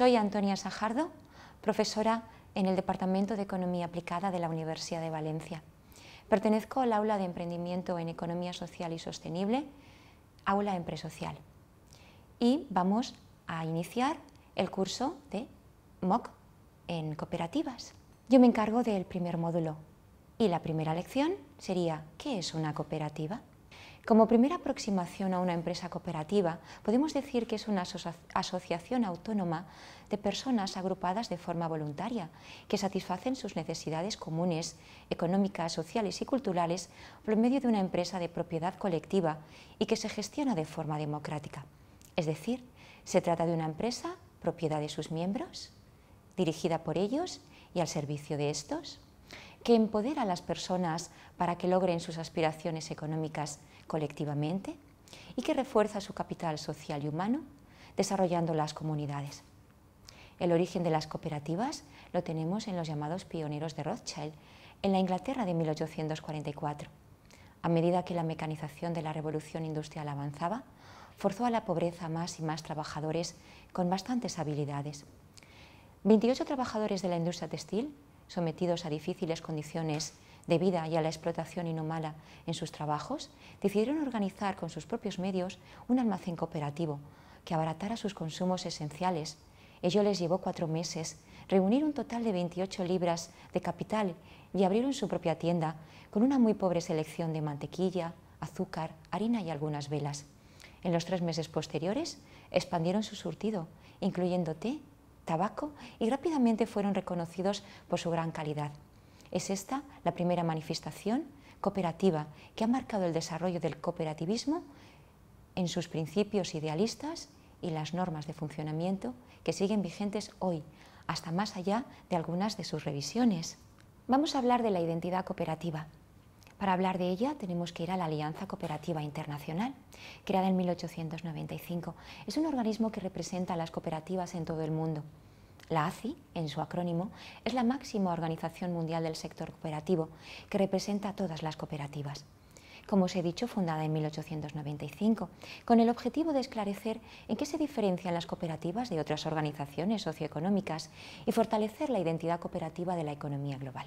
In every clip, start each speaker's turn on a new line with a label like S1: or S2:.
S1: Soy Antonia Sajardo, profesora en el Departamento de Economía Aplicada de la Universidad de Valencia. Pertenezco al Aula de Emprendimiento en Economía Social y Sostenible, Aula Empresocial. Y vamos a iniciar el curso de MOOC en cooperativas. Yo me encargo del primer módulo y la primera lección sería ¿qué es una cooperativa? Como primera aproximación a una empresa cooperativa, podemos decir que es una asociación autónoma de personas agrupadas de forma voluntaria, que satisfacen sus necesidades comunes, económicas, sociales y culturales por medio de una empresa de propiedad colectiva y que se gestiona de forma democrática. Es decir, se trata de una empresa propiedad de sus miembros, dirigida por ellos y al servicio de estos, que empodera a las personas para que logren sus aspiraciones económicas colectivamente y que refuerza su capital social y humano desarrollando las comunidades. El origen de las cooperativas lo tenemos en los llamados pioneros de Rothschild, en la Inglaterra de 1844. A medida que la mecanización de la revolución industrial avanzaba, forzó a la pobreza más y más trabajadores con bastantes habilidades. 28 trabajadores de la industria textil sometidos a difíciles condiciones de vida y a la explotación inhumana en sus trabajos, decidieron organizar con sus propios medios un almacén cooperativo que abaratara sus consumos esenciales. Ello les llevó cuatro meses, reunir un total de 28 libras de capital y abrieron su propia tienda con una muy pobre selección de mantequilla, azúcar, harina y algunas velas. En los tres meses posteriores expandieron su surtido, incluyendo té tabaco y rápidamente fueron reconocidos por su gran calidad. Es esta la primera manifestación cooperativa que ha marcado el desarrollo del cooperativismo en sus principios idealistas y las normas de funcionamiento que siguen vigentes hoy, hasta más allá de algunas de sus revisiones. Vamos a hablar de la identidad cooperativa. Para hablar de ella tenemos que ir a la Alianza Cooperativa Internacional, creada en 1895. Es un organismo que representa a las cooperativas en todo el mundo. La ACI, en su acrónimo, es la máxima organización mundial del sector cooperativo que representa a todas las cooperativas. Como os he dicho, fundada en 1895, con el objetivo de esclarecer en qué se diferencian las cooperativas de otras organizaciones socioeconómicas y fortalecer la identidad cooperativa de la economía global.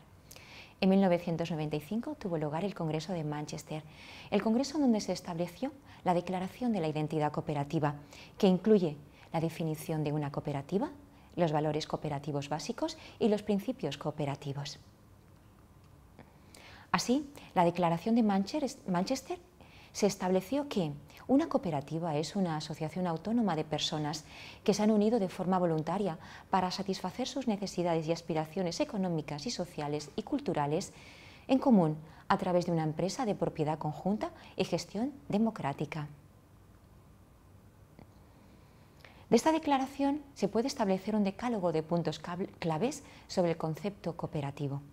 S1: En 1995 tuvo lugar el Congreso de Manchester, el Congreso donde se estableció la Declaración de la Identidad Cooperativa, que incluye la definición de una cooperativa, los valores cooperativos básicos y los principios cooperativos. Así, la Declaración de Manchester se estableció que una cooperativa es una asociación autónoma de personas que se han unido de forma voluntaria para satisfacer sus necesidades y aspiraciones económicas y sociales y culturales en común a través de una empresa de propiedad conjunta y gestión democrática. De esta declaración se puede establecer un decálogo de puntos claves sobre el concepto cooperativo.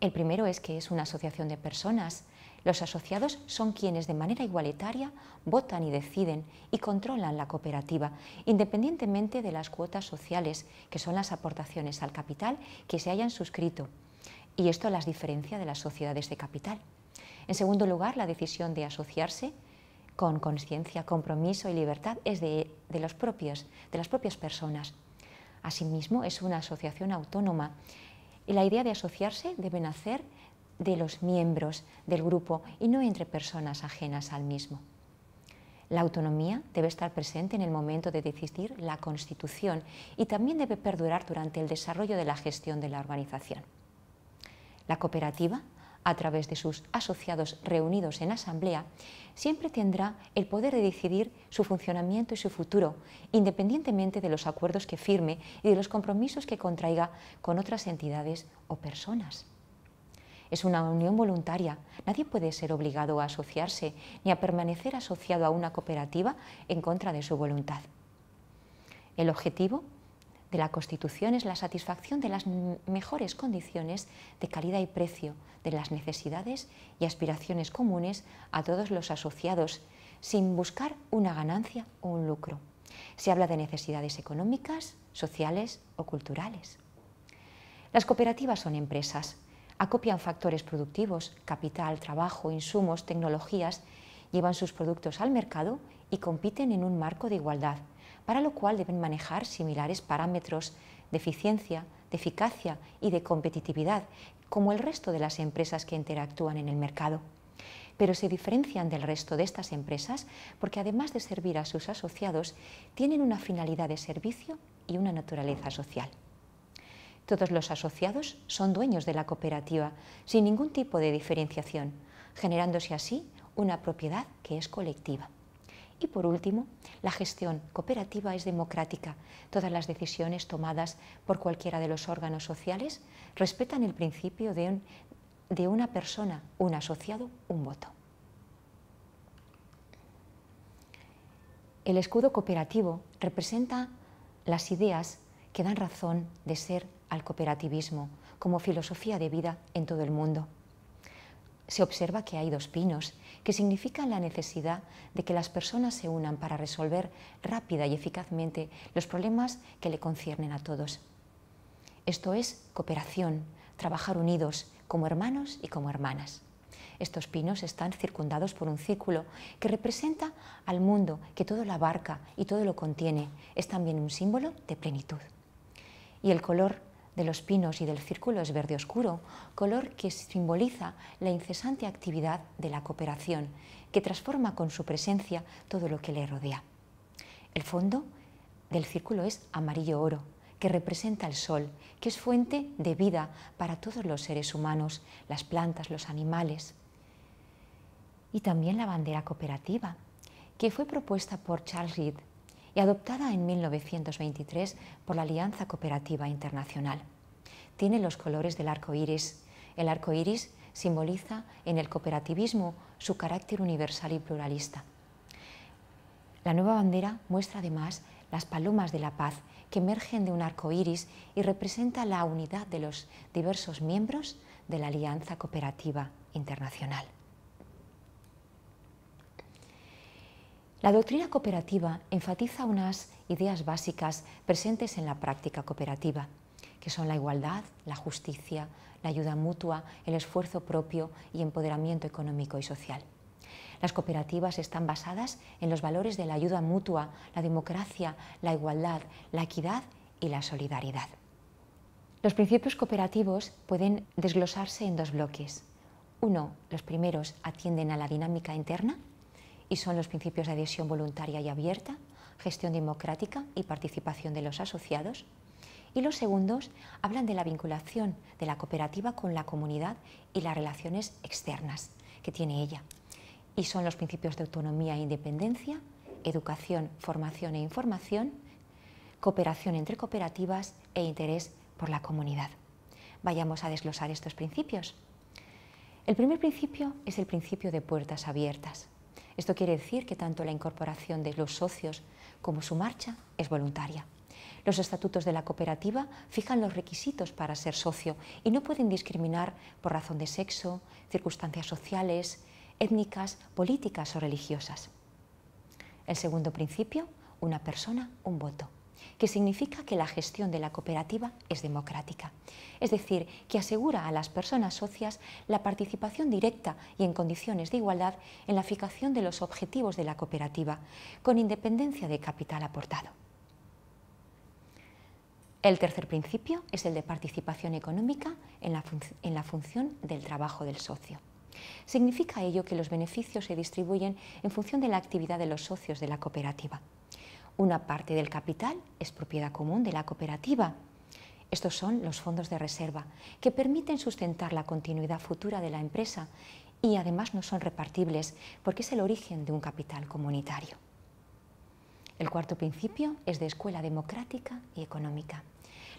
S1: El primero es que es una asociación de personas. Los asociados son quienes de manera igualitaria votan y deciden y controlan la cooperativa, independientemente de las cuotas sociales, que son las aportaciones al capital que se hayan suscrito. Y esto las diferencia de las sociedades de capital. En segundo lugar, la decisión de asociarse con conciencia, compromiso y libertad es de, los propios, de las propias personas. Asimismo, es una asociación autónoma y la idea de asociarse debe nacer de los miembros del grupo y no entre personas ajenas al mismo. La autonomía debe estar presente en el momento de decidir la constitución y también debe perdurar durante el desarrollo de la gestión de la organización. La cooperativa a través de sus asociados reunidos en asamblea, siempre tendrá el poder de decidir su funcionamiento y su futuro, independientemente de los acuerdos que firme y de los compromisos que contraiga con otras entidades o personas. Es una unión voluntaria. Nadie puede ser obligado a asociarse ni a permanecer asociado a una cooperativa en contra de su voluntad. El objetivo de la Constitución es la satisfacción de las mejores condiciones de calidad y precio de las necesidades y aspiraciones comunes a todos los asociados, sin buscar una ganancia o un lucro. Se habla de necesidades económicas, sociales o culturales. Las cooperativas son empresas, acopian factores productivos, capital, trabajo, insumos, tecnologías, llevan sus productos al mercado y compiten en un marco de igualdad para lo cual deben manejar similares parámetros de eficiencia, de eficacia y de competitividad, como el resto de las empresas que interactúan en el mercado. Pero se diferencian del resto de estas empresas porque además de servir a sus asociados, tienen una finalidad de servicio y una naturaleza social. Todos los asociados son dueños de la cooperativa, sin ningún tipo de diferenciación, generándose así una propiedad que es colectiva. Y por último, la gestión cooperativa es democrática. Todas las decisiones tomadas por cualquiera de los órganos sociales respetan el principio de, de una persona, un asociado, un voto. El escudo cooperativo representa las ideas que dan razón de ser al cooperativismo como filosofía de vida en todo el mundo se observa que hay dos pinos, que significan la necesidad de que las personas se unan para resolver rápida y eficazmente los problemas que le conciernen a todos. Esto es cooperación, trabajar unidos, como hermanos y como hermanas. Estos pinos están circundados por un círculo que representa al mundo que todo lo abarca y todo lo contiene. Es también un símbolo de plenitud. Y el color de los pinos y del círculo es verde oscuro, color que simboliza la incesante actividad de la cooperación, que transforma con su presencia todo lo que le rodea. El fondo del círculo es amarillo oro, que representa el sol, que es fuente de vida para todos los seres humanos, las plantas, los animales. Y también la bandera cooperativa, que fue propuesta por Charles Reed y adoptada en 1923 por la Alianza Cooperativa Internacional. Tiene los colores del arco iris. El arco iris simboliza en el cooperativismo su carácter universal y pluralista. La nueva bandera muestra además las palomas de la paz que emergen de un arco iris y representa la unidad de los diversos miembros de la Alianza Cooperativa Internacional. La doctrina cooperativa enfatiza unas ideas básicas presentes en la práctica cooperativa, que son la igualdad, la justicia, la ayuda mutua, el esfuerzo propio y empoderamiento económico y social. Las cooperativas están basadas en los valores de la ayuda mutua, la democracia, la igualdad, la equidad y la solidaridad. Los principios cooperativos pueden desglosarse en dos bloques. Uno, los primeros atienden a la dinámica interna y son los principios de adhesión voluntaria y abierta, gestión democrática y participación de los asociados. Y los segundos hablan de la vinculación de la cooperativa con la comunidad y las relaciones externas que tiene ella. Y son los principios de autonomía e independencia, educación, formación e información, cooperación entre cooperativas e interés por la comunidad. Vayamos a desglosar estos principios. El primer principio es el principio de puertas abiertas. Esto quiere decir que tanto la incorporación de los socios como su marcha es voluntaria. Los estatutos de la cooperativa fijan los requisitos para ser socio y no pueden discriminar por razón de sexo, circunstancias sociales, étnicas, políticas o religiosas. El segundo principio, una persona, un voto que significa que la gestión de la cooperativa es democrática, es decir, que asegura a las personas socias la participación directa y en condiciones de igualdad en la fijación de los objetivos de la cooperativa, con independencia de capital aportado. El tercer principio es el de participación económica en la, función del trabajo del socio. Significa ello que los beneficios se distribuyen en función de la actividad de los socios de la cooperativa. Una parte del capital es propiedad común de la cooperativa. Estos son los fondos de reserva, que permiten sustentar la continuidad futura de la empresa y además no son repartibles porque es el origen de un capital comunitario. El cuarto principio es de escuela democrática y económica.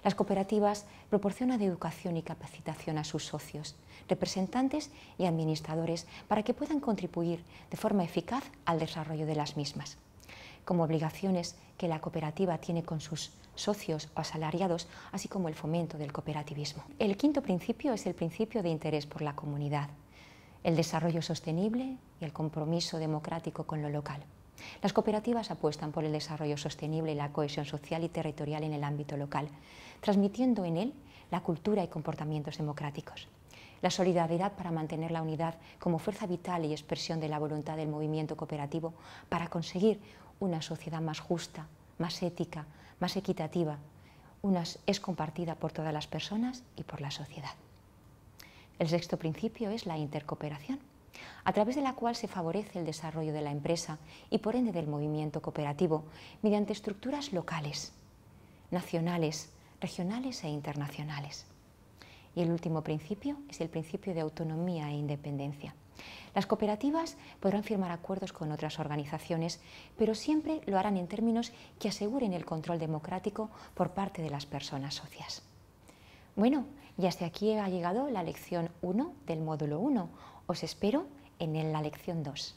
S1: Las cooperativas proporcionan educación y capacitación a sus socios, representantes y administradores para que puedan contribuir de forma eficaz al desarrollo de las mismas como obligaciones que la cooperativa tiene con sus socios o asalariados, así como el fomento del cooperativismo. El quinto principio es el principio de interés por la comunidad, el desarrollo sostenible y el compromiso democrático con lo local. Las cooperativas apuestan por el desarrollo sostenible y la cohesión social y territorial en el ámbito local, transmitiendo en él la cultura y comportamientos democráticos. La solidaridad para mantener la unidad como fuerza vital y expresión de la voluntad del movimiento cooperativo para conseguir una sociedad más justa, más ética, más equitativa, una es compartida por todas las personas y por la sociedad. El sexto principio es la intercooperación, a través de la cual se favorece el desarrollo de la empresa y por ende del movimiento cooperativo mediante estructuras locales, nacionales, regionales e internacionales. Y el último principio es el principio de autonomía e independencia. Las cooperativas podrán firmar acuerdos con otras organizaciones, pero siempre lo harán en términos que aseguren el control democrático por parte de las personas socias. Bueno, y hasta aquí ha llegado la lección 1 del módulo 1. Os espero en la lección 2.